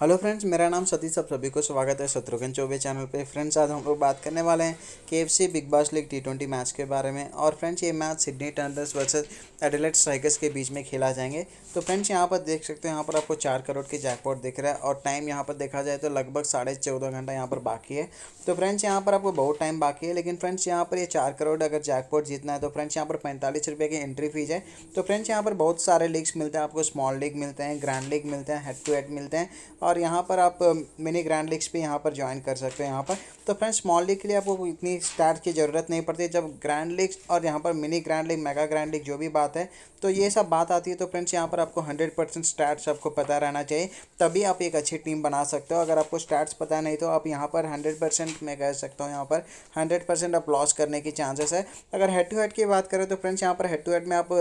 hello friends मेरा नाम सतीश आप सभी को स्वागत है शत्रुघ्न चौबे चैनल पे फ्रेंड्स आज हम लोग बात करने वाले हैं के Big Bash League T twenty match के बारे में और फ्रेंड्स ये match Sydney Thunders versus Adelaide Strikers के बीच में खेला जाएंगे तो फ्रेंड्स यहाँ पर देख सकते हैं यहाँ पर आपको चार करोड़ के जैकपॉट दिख रहा है और टाइम यहाँ पर देखा जाए तो लगभग साढ़े चौदह घंटा यहाँ पर बाकी है तो फ्रेंड्स यहाँ पर आपको बहुत टाइम बाकी है लेकिन फ्रेंड्स यहाँ पर ये चार करोड़ अगर जैकपॉट जीतना है तो फ्रेंड्स यहाँ पर पैंतालीस रुपये की एंट्री फीस है तो फ्रेंड्स यहाँ पर बहुत सारे लीग्स मिलते हैं आपको स्मॉल लीग मिलते हैं ग्रैंड लीग मिलते हैं हेड टू हेड मिलते हैं और यहाँ पर आप मिनी ग्रैंड लीग्स भी यहाँ पर ज्वाइन कर सकते हैं यहाँ पर तो फ्रेंड्स स्मॉल लीग के लिए आपको इतनी स्टार्ट की ज़रूरत नहीं पड़ती जब ग्रैंड लीग्स और यहाँ पर mini grand league mega grand league जो भी बात है तो ये सब बात आती है तो फ्रेंड्स यहाँ पर आपको हंड्रेड परसेंट स्टैट्स आपको पता रहना चाहिए तभी आप एक अच्छी टीम बना सकते हो अगर आपको स्टैट्स पता नहीं तो आप यहाँ पर हंड्रेड परसेंट मैं कह सकता हूँ यहाँ पर हंड्रेड परसेंट आप लॉस करने की चांसेस है अगर हेड टू हेड की बात करें तो फ्रेंड्स यहाँ पर हेड टू हेड में आप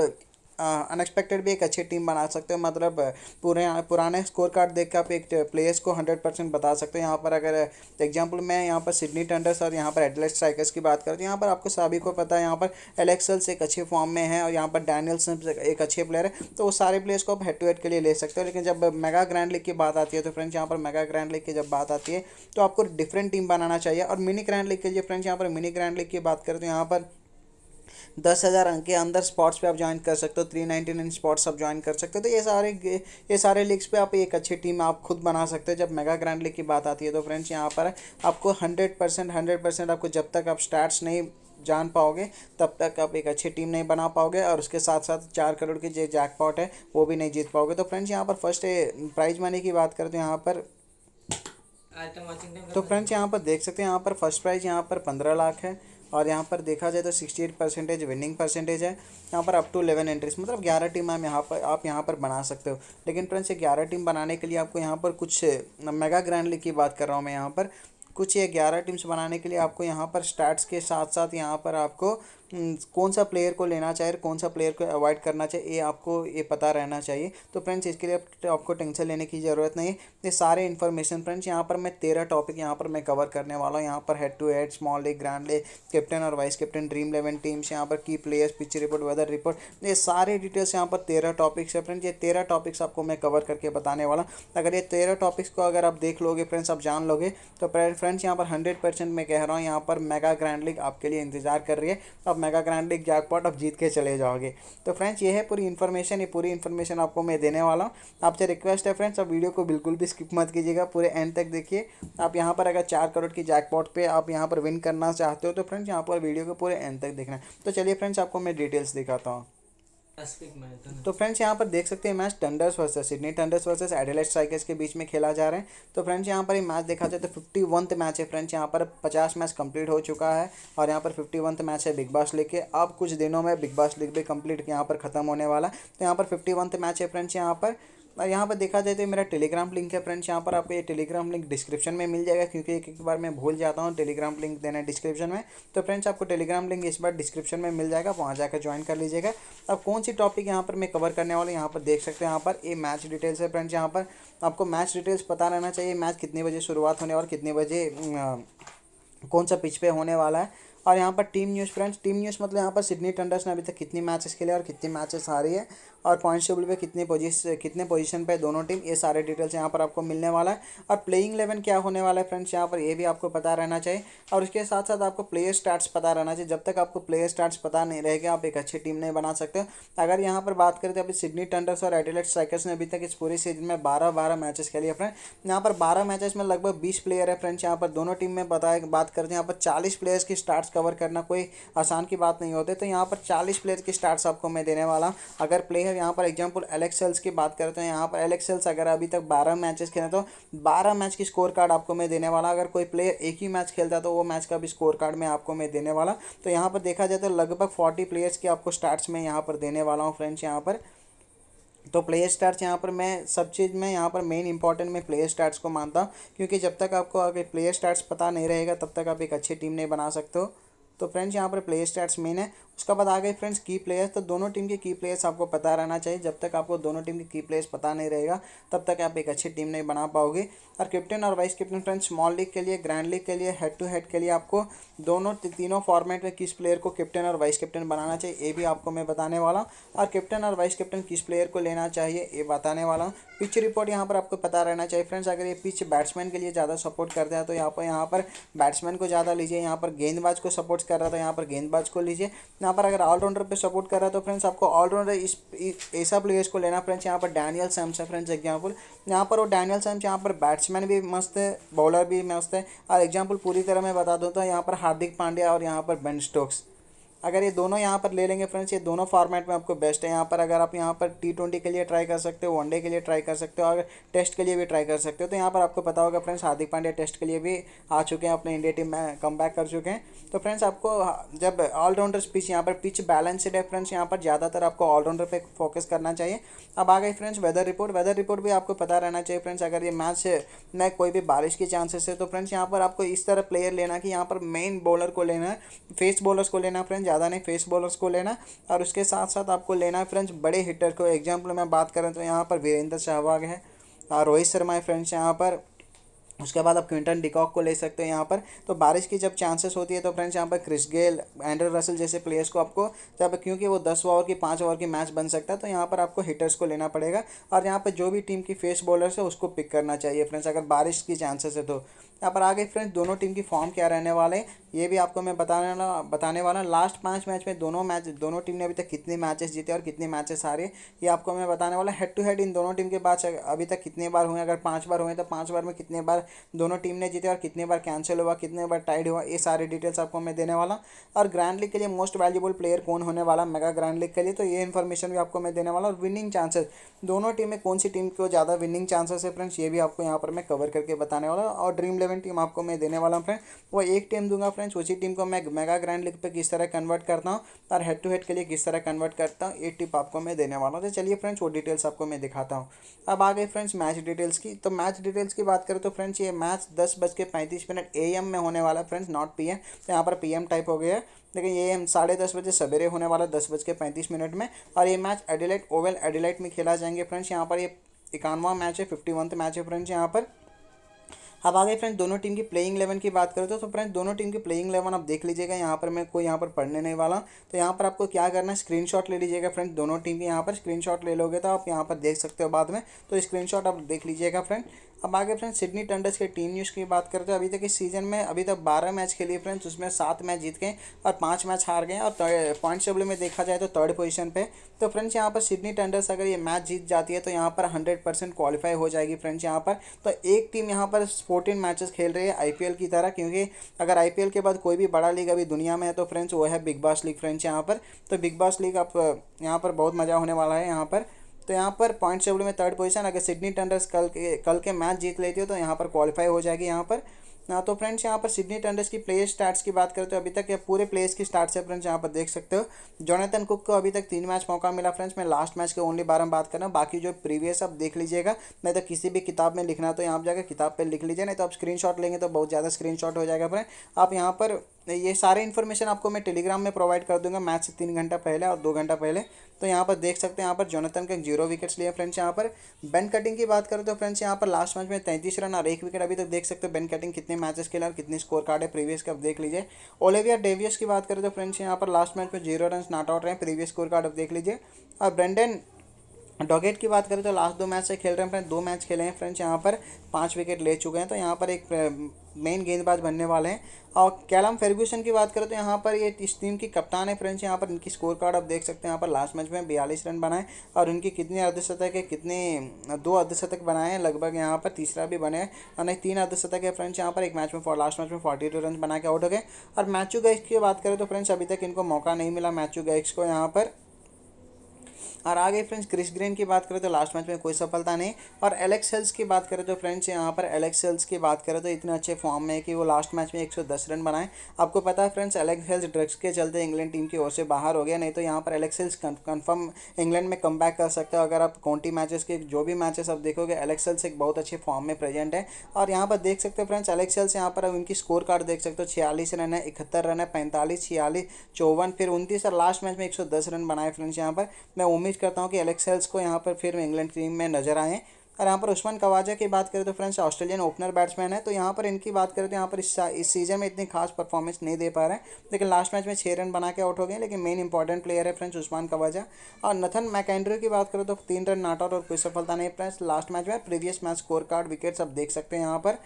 अनएक्सपेक्टेड भी एक अच्छी टीम बना सकते हो मतलब पूरे पुराने स्कोर कार्ड देख कर आप एक प्लेयर्स को हंड्रेड परसेंट बता सकते हो यहाँ पर अगर एग्जाम्पल मैं यहाँ पर सिडनी टंडर्स और यहाँ पर एडलेट स्ट्राइकर्स की बात करूँ तो यहाँ पर आपको सभी को पता है यहाँ पर एलेक्सल्स एक अच्छे फॉर्म में है और यहाँ पर डैनियल्स एक अच्छे प्लेयर है तो वो सारे प्लेयर्स को आप हेड टू हेड के लिए ले सकते हो लेकिन जब मेगा ग्रैंड लीग की बात आती है तो फ्रेंड्स यहाँ पर मेगा ग्रैंड लीग की जब बात आती है तो आपको डिफरेंट टीम बनाना चाहिए और मिनी ग्रैंड लीग के लिए फ्रेंड्स यहाँ पर मिनी ग्रैंड लीग की बात करें तो यहाँ पर दस हज़ार अंक के अंदर स्पॉट्स पे आप ज्वाइन कर सकते हो थ्री नाइन्टी नाइन स्पॉट्स आप ज्वाइन कर सकते हो तो ये सारे ये सारे लीग्स पे आप एक अच्छी टीम आप खुद बना सकते हो जब मेगा ग्रैंड लीग की बात आती है तो फ्रेंड्स यहाँ पर आपको हंड्रेड परसेंट हंड्रेड परसेंट आपको जब तक आप स्टार्ट्स नहीं जान पाओगे तब तक आप एक अच्छी टीम नहीं बना पाओगे और उसके साथ साथ चार करोड़ के जो जैकपॉट है वो भी नहीं जीत पाओगे तो फ्रेंड्स यहाँ पर फर्स्ट प्राइज मनी की बात करते हैं यहाँ पर तो फ्रेंड्स यहाँ पर देख सकते हैं यहाँ पर फर्स्ट प्राइज यहाँ पर पंद्रह लाख है और यहाँ पर देखा जाए तो sixty eight percentage winning percentage है यहाँ पर अप टू इलेवन एंट्रीज मतलब ग्यारह टीम आप यहाँ पर आप यहाँ पर बना सकते हो लेकिन फ्रेंड्स ये ग्यारह टीम बनाने के लिए आपको यहाँ पर कुछ मेगा ग्रैंड लीग की बात कर रहा हूँ मैं यहाँ पर कुछ ये ग्यारह टीम्स बनाने के लिए आपको यहाँ पर स्टार्ट के साथ साथ यहाँ पर आपको हम्म, कौन सा प्लेयर को लेना चाहिए और कौन सा प्लेयर को अवॉइड करना चाहिए ये आपको ये पता रहना चाहिए तो फ्रेंड्स इसके लिए आपको टेंशन लेने की ज़रूरत नहीं है ये सारे इन्फॉर्मेशन फ्रेंड्स यहाँ पर मैं तेरह टॉपिक यहाँ पर मैं कवर करने वाला हूँ यहाँ पर head to head small league grand league captain और vice captain Dream Eleven teams यहाँ पर की players pitch report weather report ये सारे डिटेल्स यहाँ पर तेरह टॉपिक्स है फ्रेंड्स ये तेरह टॉपिक्स आपको मैं कवर करके बताने वाला अगर ये तेरह टॉपिक्स को अगर आप देख लोगे फ्रेंड्स आप जान लोगे तो फ्रेंड्स यहाँ पर हंड्रेड परसेंट मैं कह रहा हूँ यहाँ पर मेगा ग्रैंड लीग आपके लिए इंतजार कर रही है आप आप मेगा ग्रांड एक जैकपॉट आप जीत के चले जाओगे तो फ्रेंड्स ये है पूरी इन्फॉर्मेशन ये पूरी इन्फॉर्मेशन आपको मैं देने वाला हूँ आपसे रिक्वेस्ट है फ्रेंड्स आप वीडियो को बिल्कुल भी स्किप मत कीजिएगा पूरे एंड तक देखिए आप यहाँ पर अगर चार करोड़ की जैकपॉट पर आप यहाँ पर विन करना चाहते हो तो फ्रेंड्स यहाँ पर वीडियो को पूरे एंड तक देखना तो चलिए फ्रेंड्स आपको मैं डिटेल्स दिखाता हूँ तो फ्रेंड्स यहाँ पर देख सकते हैं match Thunders versus Sydney Thunders versus Adelaide Strikers के बीच में खेला जा रहा है तो फ्रेंड्स यहाँ पर ये मैच देखा जाए तो फिफ्टी वंथ मैच है फ्रेंड्स यहाँ पर पचास मैच कंप्लीट हो चुका है और यहाँ पर फिफ्टी वंथ मैच है बिग बॉस लीग के अब कुछ दिनों में बिग बॉस लीग भी कंप्लीट यहाँ पर खत्म होने वाला तो यहाँ पर फिफ्टी वंथ मैच है फ्रेंड्स यहाँ पर और यहाँ पर देखा जाए तो मेरा टेलीग्राम लिंक है फ्रेंड्स यहाँ पर आपको ये टेलीग्राम लिंक डिस्क्रिप्शन में मिल जाएगा क्योंकि एक एक बार मैं भूल जाता हूँ टेलीग्राम लिंक देना डिस्क्रिप्शन में तो फ्रेंड्स आपको टेलीग्राम लिंक इस बार डिस्क्रिप्शन में मिल जाएगा वहाँ जाकर ज्वाइन कर लीजिएगा अब कौन सी टॉपिक यहाँ पर मैं कवर करने वाला यहाँ पर देख सकते हैं यहाँ पर ये मैच डिटेल्स है फ्रेंड्स यहाँ पर आपको मैच डिटेल्स पता रहना चाहिए मैच कितने बजे शुरुआत होने और कितने बजे कौन सा पिच पे होने वाला है और यहाँ पर team news friends team news मतलब यहाँ पर सिडनी टंडर्स ने अभी तक कितनी मैचेस खेले और कितनी मैचेस रही है और पॉइंट टेबल पे कितने पोजिशन कितने पोजीशन पे दोनों टीम ये सारे डिटेल्स यहाँ पर आपको मिलने वाला है और प्लेइंग इलेवन क्या होने वाला है फ्रेंड्स यहाँ पर ये भी आपको पता रहना चाहिए और उसके साथ साथ आपको प्लेयर स्टार्ट्स पता रहना चाहिए जब तक आपको प्लेयर स्टार्ट्स पता नहीं रहेगा आप एक अच्छी टीम नहीं बना सकते अगर यहाँ पर बात करें तो अभी सिडनी टंडर्स और एडिलेट स्ट्राइकर्स ने अभी तक इस पूरे सीजन में बारह बारह मैचेस खेले फ्रेंड यहाँ पर बारह मैचेस में लगभग बीस प्लेयर है फ्रेंड्स यहाँ पर दोनों टीम में बताए बात करते हैं यहाँ पर चालीस प्लेयर्स की स्टार्ट्स कवर करना कोई आसान की बात नहीं होती तो यहाँ पर चालीस प्लेयर की स्टार्ट्स आपको मैं देने वाला अगर प्लेयर देखा यहाँ पर एग्जाम्पल एलेक्सेल्स की बात करते हैं तो यहाँ पर एलेक्सेल्स अगर अभी तक बारह मैचेस खेले तो बारह मैच की स्कोर कार्ड आपको मैं देने वाला अगर कोई प्लेयर एक ही मैच खेलता तो वो मैच का भी स्कोर कार्ड मैं आपको मैं देने वाला तो यहाँ पर देखा जाए तो लगभग फोर्टी प्लेयर्स की आपको स्टार्ट्स में यहाँ पर देने वाला हूँ फ्रेंड्स यहाँ पर तो प्लेयर स्टार्ट्स यहाँ पर मैं सब चीज़ में यहाँ पर मेन इंपॉर्टेंट मैं प्लेयर स्टार्ट्स को मानता हूँ क्योंकि जब तक आपको अगर प्लेयर स्टार्ट्स पता नहीं रहेगा तब तक आप एक अच्छी टीम नहीं बना सकते हो तो फ्रेंड्स यहाँ पर प्लेयर स्टार्ट्स मेन है उसके बाद आ गए फ्रेंड्स की प्लेयर्स तो दोनों टीम के की प्लेयर्स आपको पता रहना चाहिए जब तक आपको दोनों टीम के की प्लेयर्स पता नहीं रहेगा तब तक आप एक अच्छी टीम नहीं बना पाओगे और कैप्टन और vice captain friends small league के लिए ग्रैंड लीग के लिए हेड टू हेड के लिए आपको दोनों तीनों फॉर्मेट में किस प्लेयर को कैप्टन और वाइस कैप्टन बनाना चाहिए ये भी आपको मैं बताने वाला हूँ और कैप्टन और वाइस कैप्टन किस प्लेयर को लेना चाहिए ये बताने वाला हूँ पिच रिपोर्ट यहाँ पर आपको पता रहना चाहिए फ्रेंड्स अगर ये पिच बैट्समैन के लिए ज़्यादा सपोर्ट करते हैं तो यहाँ पर यहाँ पर बैट्समैन को ज़्यादा लीजिए यहाँ पर गेंदबाज को सपोर्ट कर रहा था तो यहाँ पर गेंदबाज को लीजिए यहाँ पर अगर ऑलराउंडर पे सपोर्ट कर रहा है तो फ्रेंड्स आपको ऑलराउंडर इस ऐसा प्लेयर्स को लेना फ्रेंड्स यहाँ पर डैनियल सैम्स है फ्रेंड्स एग्जाम्पल यहाँ पर वो डैनियल सैम्स यहाँ पर बैट्समैन भी मस्त है बॉलर भी मस्त है और एग्जाम्पल पूरी तरह मैं बता दूँ तो यहाँ पर हार्दिक पांड्या और यहाँ पर बेन स्टोक्स अगर ये दोनों यहाँ पर ले लेंगे फ्रेंड्स ये दोनों फॉर्मेट में आपको बेस्ट है यहाँ पर अगर आप यहाँ पर टी ट्वेंटी के लिए ट्राई कर सकते हो वनडे के लिए ट्राई कर सकते हो और टेस्ट के लिए भी ट्राई कर सकते हो तो यहाँ पर आपको पता होगा फ्रेंड्स हार्दिक पांड्या टेस्ट के लिए भी आ चुके हैं अपने इंडिया टीम में कम कर चुके हैं तो फ्रेंड्स आपको जब ऑलराउंडर्स पिच यहाँ पर पिच बैलेंसड है फ्रेंड्स यहाँ पर ज़्यादातर आपको ऑलराउंडर पर फोकस करना चाहिए अब आ गई friends weather report weather report भी आपको पता रहना चाहिए फ्रेंड्स अगर ये मैच में कोई भी बारिश के चांसेस है तो फ्रेंड्स यहाँ पर आपको इस तरह प्लेयर लेना कि यहाँ पर मेन बॉलर को लेना फेस बॉलर्स को लेना फ्रेंड्स ज़्यादा नहीं फेस बॉलर्स को लेना और उसके साथ साथ आपको लेना है फ्रेंड्स बड़े हिटर को एग्जाम्पल मैं बात करें तो यहाँ पर वीरेंद्र सहवाग है और रोहित शर्मा है फ्रेंड्स यहाँ पर उसके बाद आप क्विंटन डिकॉक को ले सकते हो यहाँ पर तो बारिश की जब चांसेस होती है तो फ्रेंड्स यहाँ पर क्रिस गेल एंड्रो रसल जैसे प्लेयर्स को आपको जब क्योंकि वो दस ओवर की पाँच ओवर की मैच बन सकता है तो यहाँ पर आपको हिटर्स को लेना पड़ेगा और यहाँ पर जो भी टीम की फेस बॉलर्स है उसको पिक करना चाहिए फ्रेंड्स अगर बारिश की चांसेस है तो यहाँ पर आगे फ्रेंड्स दोनों टीम की फॉर्म क्या रहने वाले ये भी आपको मैं बताने वाला बताने वाला हूँ लास्ट पाँच मैच में दोनों मैच दोनों टीम ने अभी तक कितने मैचेस जीते और कितने मैचेस हारे ये आपको मैं बताने वाला हेड टू हेड इन दोनों टीम के बाद अभी तक कितने बार हुए अगर पाँच बार हुए तो पाँच बार में कितने बार दोनों टीम ने जीते और कितने बार कैंसिल हुआ कितने बार टाइड हुआ ये सारे डिटेल्स आपको मैं देने वाला और ग्रैंड लीग के लिए मोस्ट वैल्यूबल प्लेयर कौन होने वाला मेगा ग्रैंड लीग के लिए तो ये इन्फॉर्मेशन भी आपको मैं देने वाला और विनिंग चांसेस दोनों टीम में कौन सी टीम को ज़्यादा विनिंग चांसेस है फ्रेंड्स ये भी आपको यहाँ पर मैं कवर करके बताने वाला और ड्रीम इलेवन टीम आपको मैं देने वाला हूँ फ्रेंड वो एक टीम दूंगा फ्रेंड्स उसी टीम को मैं मेगा ग्रैंड लीग पर किस तरह कन्वर्ट करता हूँ और हेड टू हेड के लिए किस तरह कन्वर्ट करता हूँ ये टिप आपको मैं देने वाला हूँ तो चलिए फ्रेंड्स वो डिटेल्स आपको मैं दिखाता हूँ अब आ गए फ्रेंड्स मैच डिटेल्स की तो मैच डिटेल्स की बात करें तो फ्रेंड्स ये मैच दस बज के पैंतीस मिनट ए एम में होने वाला फ्रेंड्स नॉट पी एम तो यहाँ पर पी एम टाइप हो गया है लेकिन ये एम साढ़े दस बजे सवेरे होने वाला दस बज के पैंतीस मिनट में और ये मैच एडिलेट ओवल एडिलेट में खेला जाएंगे फ्रेंड्स यहाँ पर ये इक्यानवा मैच है फिफ्टी वन मैच है फ्रेंड्स यहाँ पर अब आगे फ्रेंड दोनों टीम की प्लेइंग इलेवन की बात करें तो फ्रेंड दोनों टीम की प्लेइंग इलेवन आप देख लीजिएगा यहाँ पर मैं कोई यहाँ पर पढ़ने नहीं वाला तो यहाँ पर आपको क्या करना है स्क्रीन ले लीजिएगा फ्रेंड दोनों टीम की यहाँ पर स्क्रीन ले लोगे तो आप यहाँ पर देख सकते हो बाद में तो स्क्रीन आप देख लीजिएगा फ्रेंड अब आगे फ्रेंड्स सिडनी टंडर्स के टीम न्यूज़ की बात करते हैं अभी तक इस सीज़न में अभी तक बारह मैच खेली फ्रेंड्स उसमें सात मैच जीत गए और पाँच मैच हार गए और पॉइंट्स टेबल में देखा जाए तो थर्ड पोजीशन पे तो फ्रेंड्स यहाँ पर सिडनी टंडर्स अगर ये मैच जीत जाती है तो यहाँ पर हंड्रेड परसेंट क्वालिफाई हो जाएगी फ्रेंड्स यहाँ पर तो एक टीम यहाँ पर फोर्टीन मैचेस खेल रही है आई की तरह क्योंकि अगर आई के बाद कोई भी बड़ा लीग अभी दुनिया में है तो फ्रेंड्स वो है बिग बॉस लीग फ्रेंड्स यहाँ पर तो बिग बॉस लीग आप यहाँ पर बहुत मज़ा होने वाला है यहाँ पर तो यहाँ पर पॉइंट टेबल में थर्ड पोजीशन अगर सिडनी टंडर्स कल के कल के मैच जीत लेती हो तो यहाँ पर क्वालिफाई हो जाएगी यहाँ पर ना हाँ, तो फ्रेंड्स यहाँ पर सिडनी टंडर्स की प्लेयर स्टार्ट्स की बात करें तो अभी तक ये पूरे प्लेयर्स की स्टार्ट से फ्रेंड्स यहाँ पर देख सकते हो जोनाथन कुक को अभी तक तीन मैच मौका मिला फ्रेंड्स मैं लास्ट मैच के ओनली बारे में बात कर रहा हूँ बाकी जो प्रीवियस आप देख लीजिएगा नहीं तो किसी भी किताब में लिखना तो यहाँ पर जाकर किताब पर लिख लीजिए नहीं तो आप स्क्रीन लेंगे तो बहुत ज़्यादा स्क्रीन हो जाएगा फ्रेंड आप यहाँ पर ये सारे इन्फॉर्मेशन आपको मैं टेलीग्राम में प्रोवाइड कर दूंगा मैच से तीन घंटा पहले और दो घंटा पहले तो यहाँ पर देख सकते हैं यहाँ पर जोनाथन के जीरो विकेट्स लिए फ्रेंड्स यहाँ पर बेन कटिंग की बात करें तो फ्रेंड्स यहाँ पर लास्ट मैच में तैंतीस रन और एक विकेट अभी तक देख सकते हो बेन कटिंग कितने मैचेस खेला और कितने स्कोर कार्ड है प्रीवियस का देख लीजिए ओलेविया डेवियस की बात करें तो फ्रेंड्स यहाँ पर लास्ट मैच में जीरो रन नॉट आउट रहे हैं प्रीवियस स्कोर कार्ड अब देख लीजिए और ब्रेंडन डॉगेट की बात करें तो लास्ट दो मैच से खेल रहे हैं फ्रेंड्स दो मैच खेले हैं फ्रेंड्स यहाँ पर पाँच विकेट ले चुके हैं तो यहाँ पर एक मेन गेंदबाज बनने वाले हैं और कैलम फेर्ग्यूसन की बात करें तो यहाँ पर ये इस टीम की कप्तान है फ्रेंड्स यहाँ पर इनकी स्कोर कार्ड आप देख सकते हैं यहाँ पर लास्ट मैच में बयालीस रन बनाए और उनकी कितने अर्धशतक है कितने दो अर्धशतक बनाए हैं लगभग यहाँ पर तीसरा भी बने और नहीं तीन अर्धशतक है फ्रेंड्स यहाँ पर एक मैच में लास्ट मैच में फोर्टी टू रन बना के आउट हो गए और मैचू गैक्स की बात करें तो फ्रेंड्स अभी तक इनको मौका नहीं मिला मैचू गैक्स को यहाँ पर और आगे फ्रेंड्स क्रिस ग्रेन की बात करें तो लास्ट मैच में कोई सफलता नहीं और एलेक्स हेल्स की बात करें तो फ्रेंड्स यहाँ पर एलेक्स हेल्स की बात करें तो इतने अच्छे फॉर्म में है कि वो लास्ट मैच में 110 रन बनाए आपको पता है फ्रेंड्स एलेक्स हेल्स ड्रग्स के चलते इंग्लैंड टीम की ओर से बाहर हो गया नहीं तो यहाँ पर एलेक्स हेल्स कन्फर्म इंग्लैंड में कम कर सकते हो अगर आप काउंटी मैचेस के जो भी मैचेस आप देखोगे एलेक्स हेल्स एक बहुत अच्छे फॉर्म में प्रेजेंट है और यहाँ पर देख सकते हो फ्रेंड्स एलेक्स हेल्स यहाँ पर उनकी स्कोर कार्ड देख सकते हो छियालीस रन है इकहत्तर रन है पैंतालीस छियालीस चौवन फिर उनतीस और लास्ट मैच में एक रन बनाए फ्रेंड्स यहाँ पर मैं उम्मीद उम्मीद करता हूँ कि एलेक्स हेल्स को यहाँ पर फिर इंग्लैंड टीम में नजर आएँ और यहाँ पर उस्मान कवाजा की बात करें तो फ्रेंड्स ऑस्ट्रेलियन ओपनर बैट्समैन है तो यहाँ पर इनकी बात करें तो यहाँ पर इस इस सीजन में इतनी खास परफॉर्मेंस नहीं दे पा रहे हैं लेकिन लास्ट मैच में छः रन बना के आउट हो गए लेकिन मेन इंपॉर्टेंट प्लेयर है फ्रेंड्स उस्मान कवाजा और नथन मैकेंड्रो की बात करें तो तीन रन आउट और कोई सफलता नहीं फ्रेंड्स लास्ट मैच में previous match score card wickets आप देख सकते हैं यहाँ पर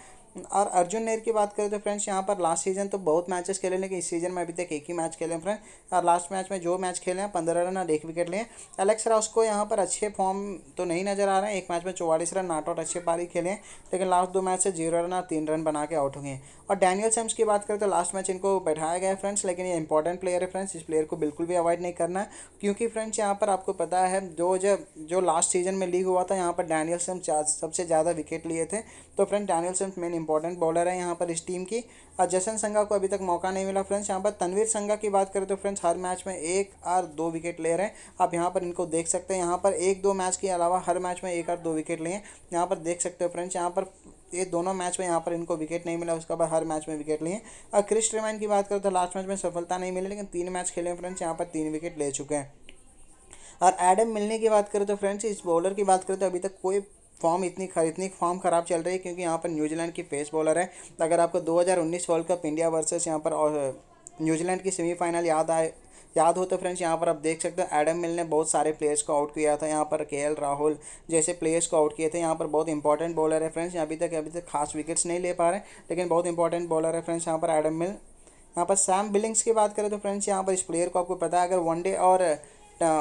और अर्जुन नेर की बात करें तो फ्रेंड्स यहाँ पर लास्ट सीजन तो बहुत मैचेस खेले लेकिन इस सीजन में अभी तक एक ही मैच खेले हैं फ्रेंड्स और लास्ट मैच में जो मैच खेले हैं पंद्रह रन और एक विकेट लिए एलेक्स राउस को यहाँ पर अच्छे फॉर्म तो नहीं नजर आ रहे हैं एक मैच में चौवालीस रन नॉट आउट अच्छे पारी खेले हैं लेकिन लास्ट दो मैच से जीरो रन और तीन रन बना के आउट हुए हैं और डैनियल सैम्स की बात करें तो लास्ट मैच इनको बैठाया गया है फ्रेंड्स लेकिन ये इंपॉर्टेंट प्लेयर है फ्रेंड्स इस प्लेयर को बिल्कुल भी अवॉइड नहीं करना है क्योंकि फ्रेंड्स यहाँ पर आपको पता है जो जब जो लास्ट सीजन में लीग हुआ था यहाँ पर डैनियल सैम्स सबसे ज़्यादा विकेट लिए थे तो friend Daniel Sams main important bowler है यहाँ पर इस टीम की और जसन संघा को अभी तक मौका नहीं मिला फ्रेंड्स यहाँ पर तनवीर संघा की बात करें तो फ्रेंड्स हर मैच में एक और दो विकेट ले रहे हैं आप यहाँ पर इनको देख सकते हैं यहाँ पर एक दो मैच के अलावा हर मैच में एक और दो विकेट लिए हैं यहाँ पर देख सकते हो फ्रेंड्स यहाँ पर ये दोनों मैच में यहाँ पर इनको विकेट नहीं मिला उसके बाद हर मैच में विकेट लिए और क्रिस ट्रेमैन की बात करें तो लास्ट मैच में सफलता नहीं मिली लेकिन तीन मैच खेले फ्रेंड्स यहाँ पर तीन विकेट ले चुके हैं और एडम मिलने की बात करें तो फ्रेंड्स इस बॉलर की बात करें तो अभी तक कोई फॉर्म इतनी खर, इतनी फॉर्म ख़राब चल रही है क्योंकि यहाँ पर न्यूजीलैंड की फेस बॉलर है अगर आपको 2019 वर्ल्ड कप इंडिया वर्सेस यहाँ पर न्यूजीलैंड की सेमीफाइनल याद आए याद हो तो फ्रेंड्स यहाँ पर आप देख सकते हो एडम मिल ने बहुत सारे प्लेयर्स को आउट किया था यहाँ पर के राहुल जैसे प्लेयर्स को आउट किए थे यहाँ पर बहुत इंपॉर्टेंट बॉलर है फ्रेंड्स अभी तक अभी तक खास विकेट्स नहीं ले पा रहे लेकिन बहुत इंपॉर्टेंट बॉलर है फ्रेंड्स यहाँ पर एडम मिल यहाँ पर सैम बिलिंग्स की बात करें तो फ्रेंड्स यहाँ पर इस प्लेयर को आपको पता है अगर वनडे और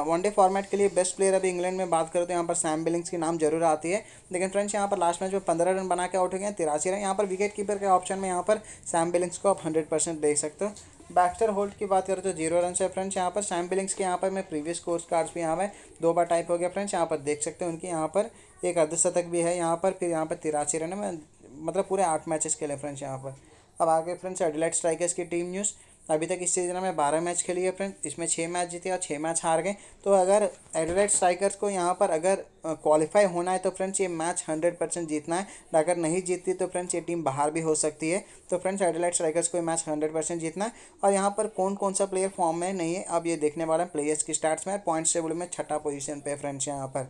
वनडे फॉर्मेट के लिए बेस्ट प्लेयर अभी इंग्लैंड में बात करें तो यहाँ पर सैम बिलिंग्स की नाम जरूर आती है लेकिन फ्रेंड्स यहाँ पर लास्ट मैच में पंद्रह रन बना के आउट हो गए तिरासी रन यहाँ पर विकेट कीपर के ऑप्शन में यहाँ पर सैम बिलिंग्स को आप हंड्रेड परसेंट देख सकते हो बैक्स्टर होल्ड की बात करें तो जीरो रन से फ्रेंड्स यहाँ पर सैम बिलिंग्स के यहाँ पर मैं प्रीवियस कोर्स कार्ड्स भी यहाँ पर दो बार टाइप हो गया फ्रेंड्स यहाँ पर देख सकते हैं उनके यहाँ पर एक अर्धशतक भी है यहाँ पर फिर यहाँ पर तिरासी रन है मतलब पूरे आठ मैचेस खेले फ्रेंड्स यहाँ पर अब आगे फ्रेंड्स एडिलाइट स्ट्राइकर्स की टीम न्यूज़ अभी तक इस सीजन में बारह मैच खेली है फ्रेंड्स इसमें छः मैच जीते और छः मैच हार गए तो अगर एडलेट स्ट्राइकर्स को यहाँ पर अगर क्वालिफाई होना है तो फ्रेंड्स ये मैच हंड्रेड परसेंट जीतना है अगर नहीं जीतती तो फ्रेंड्स ये टीम बाहर भी हो सकती है तो फ्रेंड्स एडलेट स्ट्राइकर्स को ये मैच हंड्रेड परसेंट जीतना है और यहाँ पर कौन कौन सा प्लेयर फॉर्म में नहीं है अब ये देखने वाला है प्लेयर्स की स्टार्ट्स में पॉइंट्स टेबल में छठा पोजीशन पे फ्रेंड्स यहाँ पर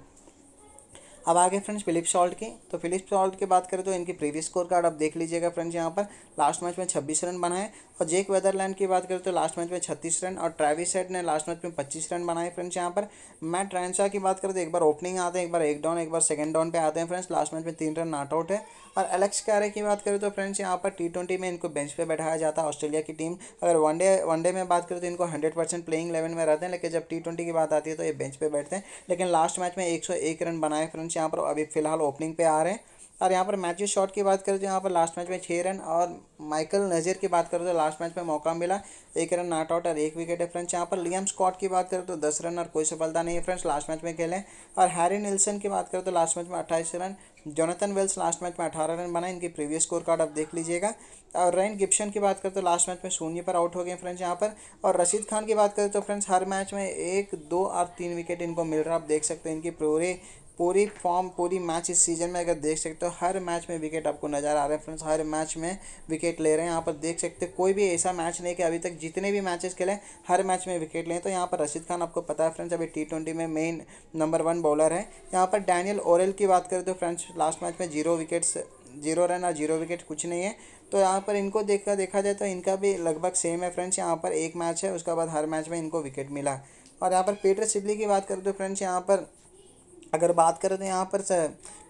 अब आगे फ्रेंड्स फिलिप सॉल्ट की तो फिलिप सॉल्ट की बात करें तो इनकी प्रीवियस स्कोर कार्ड आप देख लीजिएगा फ्रेंड्स यहाँ पर लास्ट मैच में छब्बीस रन बनाए और जेक वेदरलैंड की बात करें तो लास्ट मैच में छत्तीस रन और ट्रेविस हेड ने लास्ट मैच में पच्चीस रन बनाए फ्रेंड्स यहाँ पर मैट ट्रांसा की बात करें तो एक बार ओपनिंग आते हैं एक बार एक डाउन एक बार सेकेंड डाउन पर आते हैं फ्रेंड्स लास्ट मैच में तीन रन नॉट आउट है और एलेक्स कैरे की बात करें तो फ्रेंड्स यहाँ पर टी ट्वेंटी में इनको बेंच पे बैठाया जाता है ऑस्ट्रेलिया की टीम अगर वनडे वनडे में बात करें तो इनको हंड्रेड परसेंट प्लेइंग इलेवन में रहते हैं लेकिन जब टी ट्वेंटी की बात आती है तो ये बेंच पे बैठते हैं लेकिन लास्ट मैच में एक सौ एक रन बनाए फ्रेंड्स यहाँ पर अभी फिलहाल ओपनिंग पे आ रहे हैं और यहाँ पर मैथ्यू शॉट की बात करें तो यहाँ पर लास्ट मैच में छः रन और माइकल नज़र की बात करें तो लास्ट मैच में मौका मिला एक रन नॉट आउट और एक विकेट है फ्रेंड्स यहाँ पर लियम स्कॉट की बात करें तो दस रन और कोई सफलता नहीं है फ्रेंड्स लास्ट मैच में खेलें और हैरी निल्सन की बात करें तो लास्ट मैच में अट्ठाईस run Jonathan Wells last match में अठारह रन बनाए इनकी प्रीवियस स्कोर कार्ड आप देख लीजिएगा और रैन गिप्शन की बात करें तो लास्ट मैच में शून्य पर आउट हो गए फ्रेंड्स यहाँ पर और रशीद खान की बात करें तो फ्रेंड्स हर मैच में एक दो और तीन विकेट इनको मिल रहा आप देख सकते हैं इनकी पूरे पूरी फॉर्म पूरी मैच इस सीजन में अगर देख सकते हो हर मैच में विकेट आपको नज़र आ रहा है फ्रेंड्स हर मैच में विकेट ले रहे हैं यहाँ पर देख सकते हो कोई भी ऐसा मैच नहीं कि अभी तक जितने भी मैचेस खेले हर मैच में विकेट लें तो यहाँ पर रशीद खान आपको पता है फ्रेंड्स अभी टी ट्वेंटी में मेन नंबर वन बॉलर है यहाँ पर डैनियल ओरल की बात करें तो फ्रेंड्स लास्ट मैच में जीरो विकेट्स जीरो रन और जीरो विकेट कुछ नहीं है तो यहाँ पर इनको देखा देखा जाए तो इनका भी लगभग सेम है फ्रेंड्स यहाँ पर एक मैच है उसके बाद हर मैच में इनको विकेट मिला और यहाँ पर पीटर सिबली की बात करें तो फ्रेंड्स यहाँ पर अगर बात करें तो यहाँ पर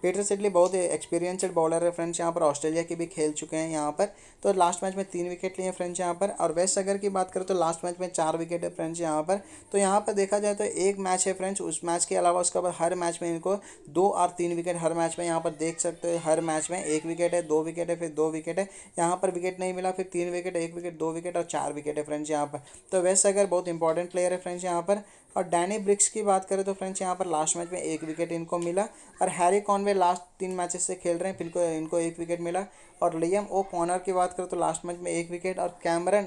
पीटर सिडली बहुत एक्सपीरियंसड बॉलर है फ्रेंड्स यहाँ पर ऑस्ट्रेलिया के भी खेल चुके हैं यहाँ पर तो लास्ट मैच में तीन विकेट लिए फ्रेंड्स यहाँ पर और वेस्ट अगर की बात करें तो लास्ट मैच में चार विकेट है फ्रेंड्स यहाँ पर तो यहाँ पर देखा जाए तो एक मैच है फ्रेंड्स उस मैच के अलावा उसके बाद हर मैच में इनको दो और तीन विकेट हर मैच में यहाँ पर देख सकते हो हर मैच में एक विकेट है दो विकेट है फिर दो विकेट है यहाँ पर विकेट नहीं मिला फिर तीन विकेट एक विकेट दो विकेट और चार विकेट है फ्रेंड्स यहाँ पर तो वेस्ट अगर बहुत इंपॉर्टेंट प्लेयर है फ्रेंड्स यहाँ पर और डैनी ब्रिक्स की बात करें तो फ्रेंड्स यहाँ पर लास्ट मैच में एक विकेट इनको मिला और हैरी कॉनवे लास्ट तीन मैचेस से खेल रहे हैं इनको इनको एक विकेट मिला और लियम ओ कॉनर की बात करें तो लास्ट मैच में एक विकेट और कैमरन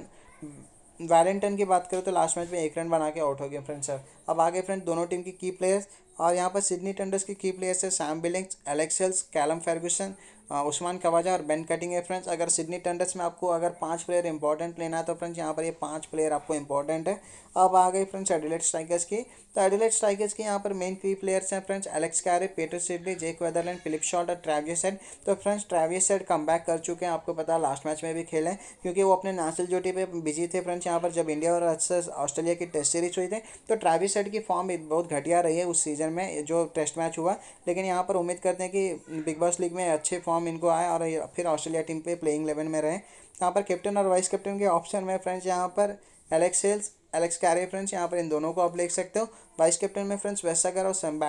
वैलेंटन की बात करें तो लास्ट मैच में एक रन बना के आउट हो गए फ्रेंड्स सर अब आगे फ्रेंड दोनों टीम की की प्लेयर्स और यहाँ पर सिडनी टंडर्स की की प्लेयर्स है Sam Billings Alex Hales Callum Ferguson हाँ, उस्मान कवाजा और बेन कटिंग है फ्रेंड्स अगर सिडनी टेंडर्स में आपको अगर पांच प्लेयर इंपॉर्टेंट लेना है तो फ्रेंड्स यहाँ पर ये पांच प्लेयर आपको इंपॉर्टेंट है अब आ गई फ्रेंड्स एडिलेट स्ट्राइकर्स की तो एडिलेट स्ट्राइकर्स के यहाँ पर मेन थ्री प्लेयर्स हैं friends Alex Carey Peter Siddle Jake Weatherald Phillip Short और ट्रैवियस हेड तो फ्रेंड्स ट्रैवियस हेड कम कर चुके हैं आपको पता लास्ट मैच में भी खेले क्योंकि वो अपने नेशनल जोटी पर बिजी थे फ्रेंड्स यहाँ पर जब इंडिया और ऑस्ट्रेलिया की टेस्ट सीरीज हुई थी तो ट्रैविस हेड की फॉर्म बहुत घटिया रही है उस सीजन में जो टेस्ट मैच हुआ लेकिन यहाँ पर उम्मीद करते हैं कि बिग बॉस लीग में अच्छे फॉर्म फॉर्म इनको आए और फिर ऑस्ट्रेलिया टीम पे प्लेइंग इलेवन में रहे यहाँ पर कैप्टन और वाइस कैप्टन के ऑप्शन में फ्रेंड्स यहाँ पर Alex Hales Alex Carey friends यहाँ पर इन दोनों को आप देख सकते हो वाइस कैप्टन में फ्रेंड्स वेस्टागर और सैम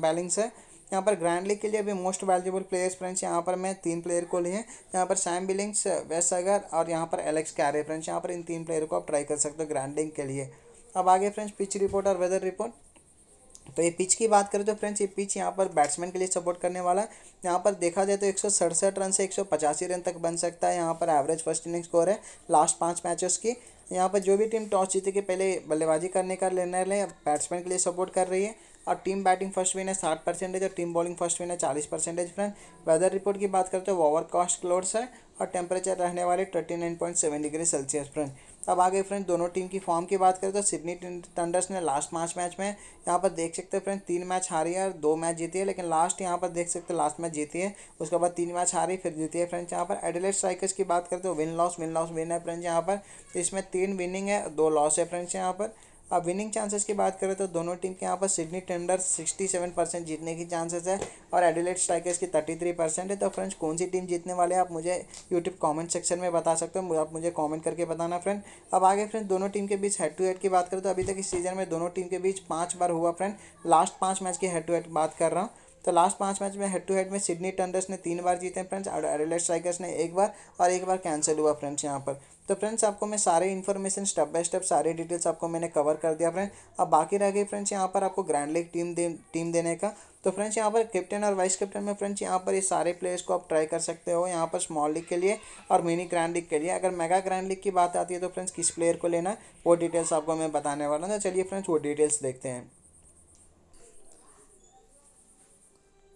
बैलिंग्स है यहाँ पर ग्रैंड लीग के लिए भी मोस्ट वैल्यूबल प्लेयर्स फ्रेंड्स यहाँ पर मैं तीन प्लेयर को लिए यहाँ पर सैम बिलिंग्स वेस्टागर और यहाँ पर एलेक्स कैरे फ्रेंड्स यहाँ पर इन तीन प्लेयर को आप ट्राई कर सकते हो ग्रैंड लीग के लिए अब आगे फ्रेंड्स पिच रिपोर्ट और वेदर रिपोर्ट तो ये पिच की बात करें तो फ्रेंड्स ये पिच यहाँ पर बैट्समैन के लिए सपोर्ट करने वाला है यहाँ पर देखा जाए तो एक रन से एक रन तक बन सकता है यहाँ पर एवरेज फर्स्ट इनिंग स्कोर है लास्ट पाँच मैचेस की यहाँ पर जो भी टीम टॉस जीते के पहले बल्लेबाजी करने का निर्णय लें बैट्समैन के लिए सपोर्ट कर रही है और टीम बैटिंग फर्स्ट विन है साठ परसेंटेज और टीम बॉलिंग फर्स्ट विन है चालीस परसेंटेज फ्रेंड वेदर रिपोर्ट की बात करते हो ओवर कॉस्ट क्लोड्स है और टेम्परेचर रहने वाले thirty nine point seven degree Celsius friend अब आगे फ्रेंड्स दोनों टीम की फॉर्म की बात करें तो सिडनी टंडर्स ने लास्ट पाँच मैच में यहाँ पर देख सकते हैं फ्रेंड्स तीन मैच हारी है और दो मैच जीती है लेकिन लास्ट यहाँ पर देख सकते हैं लास्ट मैच जीती है उसके बाद तीन मैच हारी फिर जीती है फ्रेंड्स यहाँ पर एडिलेट स्ट्राइकर्स की बात करें तो win loss win loss win है फ्रेंड्स यहाँ पर इसमें तीन विनिंग है दो लॉस है फ्रेंड्स यहाँ पर अब विनिंग चांसेस की बात करें तो दोनों टीम के यहाँ पर सिडनी टेंडर सेवन परसेंट जीतने की चांसेस है और एडिलेट स्ट्राइकर्स की थर्टी थ्री परसेंट है तो फ्रेंड्स कौन सी टीम जीतने वाले हैं आप मुझे यूट्यूब कमेंट सेक्शन में बता सकते हो आप मुझे कमेंट करके बताना फ्रेंड अब आगे फ्रेंड दोनों टीम के बीच हेड टू हेड की बात करें तो अभी तक इस सीजन में दोनों टीम के बीच पाँच बार हुआ फ्रेंड लास्ट पाँच मैच की हेड टू हेड बात कर रहा हूँ तो लास्ट पांच मैच में हेड टू हेड में सिडनी टंडर्स ने तीन बार जीते हैं फ्रेंड्स और एडलेट स्ट्राइकर्स ने एक बार और एक बार कैंसिल हुआ फ्रेंड्स यहाँ पर तो फ्रेंड्स आपको मैं सारे इन्फॉर्मेशन स्टेप बाय स्टेप सारे डिटेल्स आपको मैंने कवर कर दिया फ्रेंड्स अब बाकी रह गई फ्रेंड्स यहाँ पर आपको ग्रैंड लीग टीम दे टीम देने का तो फ्रेंड्स यहाँ पर कैप्टन और वाइस कैप्टन में फ्रेंड्स यहाँ पर ये सारे प्लेयर्स को आप ट्राई कर सकते हो यहाँ पर स्मॉल लीग के लिए और मिनी ग्रैंड लीग के लिए अगर मेगा ग्रैंड लीग की बात आती है तो फ्रेंड्स किस प्लेयर को लेना वो डिटेल्स आपको मैं बताने वाला हूँ तो चलिए फ्रेंड्स वो डिटेल्स देखते हैं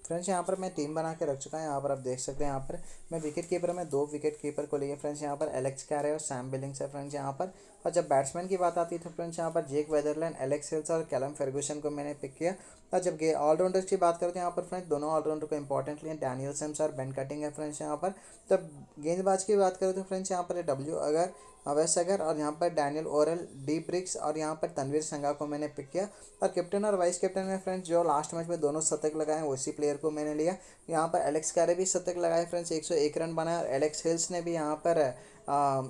फ्रेंड्स यहाँ पर मैं टीम बना के रख चुका है यहाँ पर आप देख सकते हैं यहाँ पर मैं विकेट कीपर में दो विकेट कीपर को लिए फ्रेंड्स यहाँ पर एलेक्स कैरे और सैम बिलिंग्स है फ्रेंड्स यहाँ पर और जब बैट्समैन की बात आती है तो फ्रेंड्स यहाँ पर जेक वेदरलैंड एलेक्स हिल्स और कैलम फेर्गूसन को मैंने पिक किया और जब गे ऑलराउंडर्स की बात करते हैं तो यहाँ पर फ्रेंड्स दोनों ऑलराउंडर को इंपॉर्टेंट लिए डैनियल सेम्स और बेन कटिंग है फ्रेंड्स यहाँ पर तब गेंदबाज की बात करें तो फ्रेंड्स यहाँ पर डब्ल्यू अगर अवैस अगर और यहाँ पर डैनियल ओरल डी ब्रिक्स और यहाँ पर तनवीर संगा को मैंने पिक किया और कैप्टन और वाइस कैप्टन में फ्रेंड्स जो लास्ट मैच में दोनों शतक लगाए उसी प्लेयर को मैंने लिया यहाँ पर एलेक्स कैरे भी शतक लगाए फ्रेंड्स एक सौ एक रन बनाए और एलेक्स हिल्स ने भी यहाँ पर आ,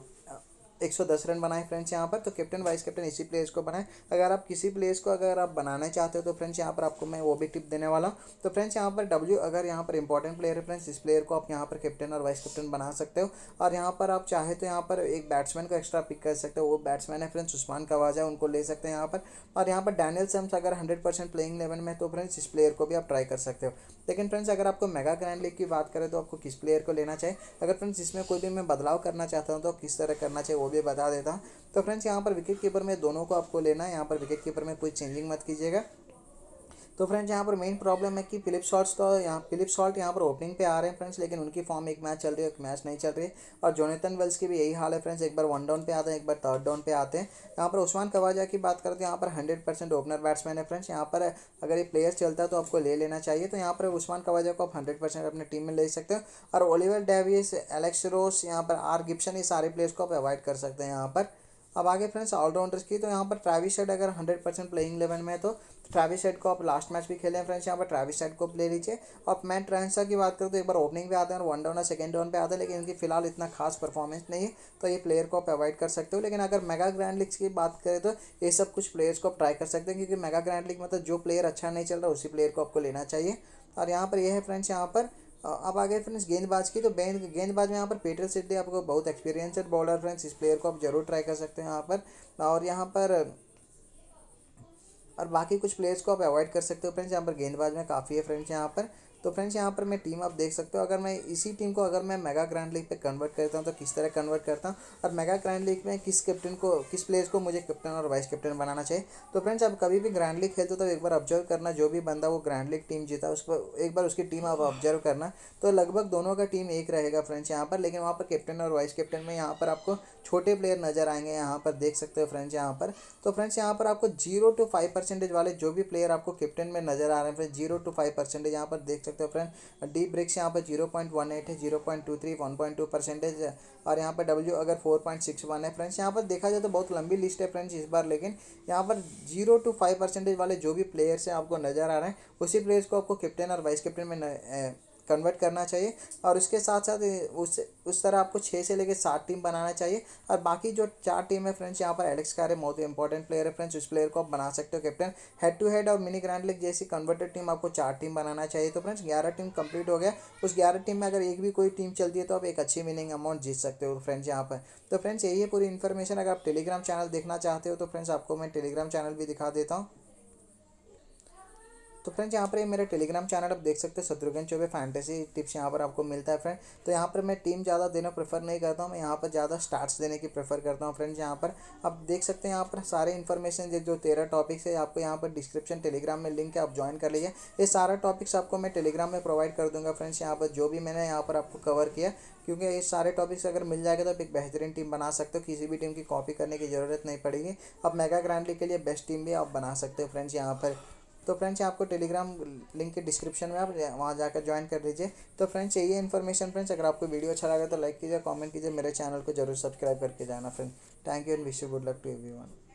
एक दस रन बनाए फ्रेंड्स यहाँ पर तो कैप्टन वाइस कैप्टन इसी प्लेयर्स को बनाए अगर आप किसी प्लेयर्स को अगर आप बनाना चाहते हो तो फ्रेंड्स यहाँ पर आपको मैं वो भी टिप देने वाला हूँ तो फ्रेंड्स यहाँ पर डब्ल्यू अगर यहाँ पर इंपॉर्टेंट प्लेयर है फ्रेंड्स इस प्लेयर को आप यहाँ पर कैप्टन और वाइस कैप्टन बना सकते हो और यहाँ पर आप चाहे तो यहाँ पर एक बैट्समैन को एक्स्ट्रा पिक कर सकते हो वो बैट्समैन है फ्रेंड्स उस्मान कवाजा उनको ले सकते हैं यहाँ पर और यहाँ पर डैनियल सेम्स अगर हंड्रेड परसेंट प्लेइंग लेवल में तो फ्रेंड्स इस प्लेयर को भी आप ट्राई कर सकते हो लेकिन फ्रेंड्स अगर आपको मेगा ग्रैंड लीग की बात करें तो आपको किस प्लेयर को लेना चाहिए अगर फ्रेंड्स इसमें कोई भी मैं बदलाव करना चाहता हूँ तो किस तरह करना चाहिए वो भी बता देता हूँ तो फ्रेंड्स यहाँ पर विकेट कीपर में दोनों को आपको लेना है यहाँ पर विकेट कीपर में कोई चेंजिंग मत कीजिएगा तो फ्रेंड्स यहाँ पर मेन प्रॉब्लम है कि फिलिप शॉर्ट्स तो यहाँ फिलिप शॉर्ट यहाँ पर ओपनिंग पे आ रहे हैं फ्रेंड्स लेकिन उनकी फॉर्म एक मैच चल रही है एक मैच नहीं चल रही और जोनेथन वेल्स की भी यही हाल है फ्रेंड्स एक बार वन डाउन पे आते हैं एक बार थर्ड डाउन पे आते हैं यहाँ पर उस्मान कवाजा की बात करते हैं तो यहाँ पर हंड्रेड परसेंट ओपनर बैट्समैन है फ्रेंड्स यहाँ पर अगर ये प्लेयर चलता है तो आपको ले लेना चाहिए तो यहाँ पर उस्मान कवाजा को आप हंड्रेड परसेंट अपने टीम में ले सकते हो और ओलिवर डेविस एलेक्स रोस यहाँ पर आर गिप्सन ये सारे प्लेयर्स को आप अवॉइड कर सकते हैं यहाँ पर अब आगे फ्रेंड्स ऑलराउंडर्स की तो यहाँ पर ट्रैविस हेड अगर हंड्रेड परसेंट प्लेइंग इलेवन में है तो ट्रैविस हेड को आप लास्ट मैच भी खेलें फ्रेंड्स यहाँ पर ट्रैविस हेड को ले लीजिए और मैं ट्रेंसा की बात करूँ तो एक बार ओपनिंग पे आते हैं और वन डाउन और सेकंड डाउन पर आते हैं लेकिन इनकी फिलहाल इतना खास परफॉर्मेंस नहीं है तो ये प्लेयर को आप अवॉइड कर सकते हो लेकिन अगर मेगा ग्रैंड लीग की बात करें तो ये सब कुछ प्लेयर्स को आप ट्राई कर सकते हैं क्योंकि मेगा ग्रैंड लीग मतलब जो प्लेयर अच्छा नहीं चल रहा उसी प्लेयर को आपको लेना चाहिए और यहाँ पर यह है फ्रेंड्स यहाँ पर अब आ गए फ्रेंड्स गेंदबाज की तो गेंद गेंदबाज में यहाँ पर पीटर सिद्धे आपको बहुत एक्सपीरियंसड बॉलर फ्रेंड्स इस प्लेयर को आप जरूर ट्राई कर सकते हैं यहाँ पर और यहाँ पर और बाकी कुछ प्लेयर्स को आप अवॉइड कर सकते हो फ्रेंड्स यहाँ पर गेंदबाज में काफ़ी है फ्रेंड्स यहाँ पर तो फ्रेंड्स यहाँ पर मैं टीम आप देख सकते हो अगर मैं इसी टीम को अगर मैं मेगा ग्रैंड लीग पे कन्वर्ट करता हूँ तो किस तरह कन्वर्ट करता हूँ और मेगा ग्रैंड लीग में किस कैप्टन को किस प्लेयर को मुझे कैप्टन और वाइस कैप्टन बनाना चाहिए तो फ्रेंड्स आप कभी भी ग्रैंड लीग खेलते हो तो एक बार ऑब्जर्व करना जो भी बंदा वो ग्रैंड लीग टीम जीता उस पर एक बार उसकी टीम आप ऑब्जर्व करना तो लगभग दोनों का टीम एक रहेगा फ्रेंड्स यहाँ पर लेकिन वहाँ पर कैप्टन और वाइस कैप्टन में यहाँ पर आपको छोटे प्लेयर नजर आएंगे यहाँ पर देख सकते हो फ्रेंड्स यहाँ पर तो फ्रेंड्स यहाँ पर आपको जीरो टू फाइव परसेंटेज वाले जो भी प्लेयर आपको कैप्टन में नजर आ रहे हैं friends zero two five percentage यहाँ पर देख सकते हो फ्रेंड डीप ब्रेक्स यहाँ पर जीरो पॉइंट वन एट है zero point two three one point two percentage है और यहाँ पर डब्ल्यू अगर फोर पॉइंट सिक्स वन है फ्रेंड्स यहाँ पर देखा जाए तो बहुत लंबी लिस्ट है फ्रेंड्स इस बार लेकिन यहाँ पर जीरो टू फाइव परसेंटेज वाले जो भी प्लेयर्स हैं आपको नजर आ रहे हैं उसी प्लेयर्स को आपको कैप्टन और वाइस कैप्टन में न, कन्वर्ट करना चाहिए और उसके साथ साथ उस उस तरह आपको छः से लेकर सात टीम बनाना चाहिए और बाकी जो चार टीम है फ्रेंड्स यहाँ पर एलेक्स कार है बहुत ही इंपॉर्टेंट प्लेयर है फ्रेंड्स उस प्लेयर को आप बना सकते हो कैप्टन हेड टू हेड और मिनी ग्रैंड लीग जैसी कन्वर्टेड टीम आपको चार टीम बनाना चाहिए तो फ्रेंड्स ग्यारह टीम कंप्लीट हो गया उस ग्यारह टीम में अगर एक भी कोई टीम चलती है तो आप एक अच्छी विनिंग अमाउंट जीत सकते हो फ्रेंड्स यहाँ पर तो फ्रेंड्स यही है पूरी इन्फॉर्मेशन अगर आप टेलीग्राम चैनल देखना चाहते हो तो फ्रेंड्स आपको मैं टेलीग्राम चैनल भी दिखा देता हूँ तो फ्रेंड्स यहाँ पर मेरा टेलीग्राम चैनल आप देख सकते हैं शत्रुघ्न चौबे फैंटेसी टिप्स यहाँ पर आपको मिलता है फ्रेंड तो यहाँ पर मैं टीम ज़्यादा देना प्रेफर नहीं करता हूँ मैं यहाँ पर ज़्यादा स्टार्ट्स देने की प्रेफर करता हूँ फ्रेंड्स यहाँ पर आप देख सकते हैं यहाँ पर सारे इन्फॉर्मेशन जो तेरह टॉपिक्स है आपको यहाँ पर डिस्क्रिप्शन टेलीग्राम में लिंक है आप ज्वाइन कर लीजिए ये सारा टॉपिक्स आपको मैं टेलीग्राम में प्रोवाइड कर दूँगा फ्रेंड्स यहाँ पर जो भी मैंने यहाँ पर आपको कवर किया क्योंकि ये सारे टॉपिक्स अगर मिल जाएगा तो आप एक बेहतरीन टीम बना सकते हो किसी भी टीम की कॉपी करने की ज़रूरत नहीं पड़ेगी अब मेगा ग्रैंडली के लिए बेस्ट टीम भी आप बना सकते हो फ्रेंड्स यहाँ पर तो फ्रेंड्स आपको टेलीग्राम लिंक के डिस्क्रिप्शन में आप वहाँ जाकर ज्वाइन कर लीजिए तो फ्रेंड्स यही इन्फॉर्मेशन फ्रेंड्स अगर आपको वीडियो अच्छा लगा तो लाइक कीजिए कॉमेंट कीजिए मेरे चैनल को जरूर सब्सक्राइब करके जाना friend thank you and wish you good luck to every